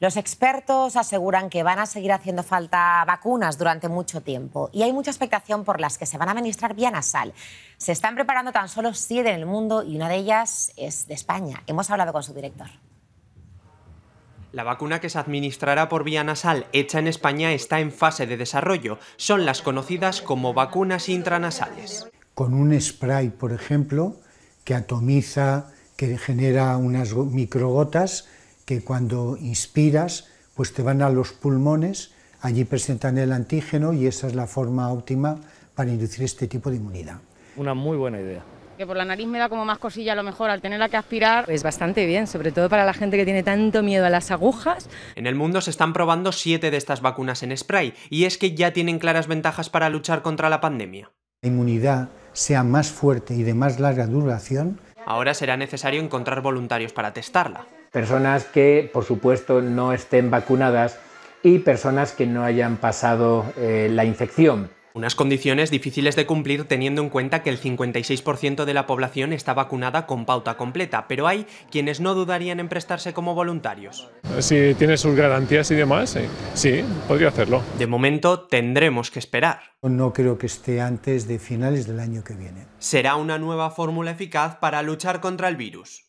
Los expertos aseguran que van a seguir haciendo falta vacunas durante mucho tiempo y hay mucha expectación por las que se van a administrar vía nasal. Se están preparando tan solo siete en el mundo y una de ellas es de España. Hemos hablado con su director. La vacuna que se administrará por vía nasal hecha en España está en fase de desarrollo. Son las conocidas como vacunas intranasales. Con un spray, por ejemplo, que atomiza, que genera unas microgotas, que cuando inspiras, pues te van a los pulmones, allí presentan el antígeno y esa es la forma óptima para inducir este tipo de inmunidad. Una muy buena idea que por la nariz me da como más cosilla a lo mejor al tenerla que aspirar. Es bastante bien, sobre todo para la gente que tiene tanto miedo a las agujas. En el mundo se están probando siete de estas vacunas en spray y es que ya tienen claras ventajas para luchar contra la pandemia. La inmunidad sea más fuerte y de más larga duración. Ahora será necesario encontrar voluntarios para testarla personas que, por supuesto, no estén vacunadas y personas que no hayan pasado eh, la infección. Unas condiciones difíciles de cumplir teniendo en cuenta que el 56% de la población está vacunada con pauta completa, pero hay quienes no dudarían en prestarse como voluntarios. Si tiene sus garantías y demás, eh, sí, podría hacerlo. De momento tendremos que esperar. No creo que esté antes de finales del año que viene. Será una nueva fórmula eficaz para luchar contra el virus.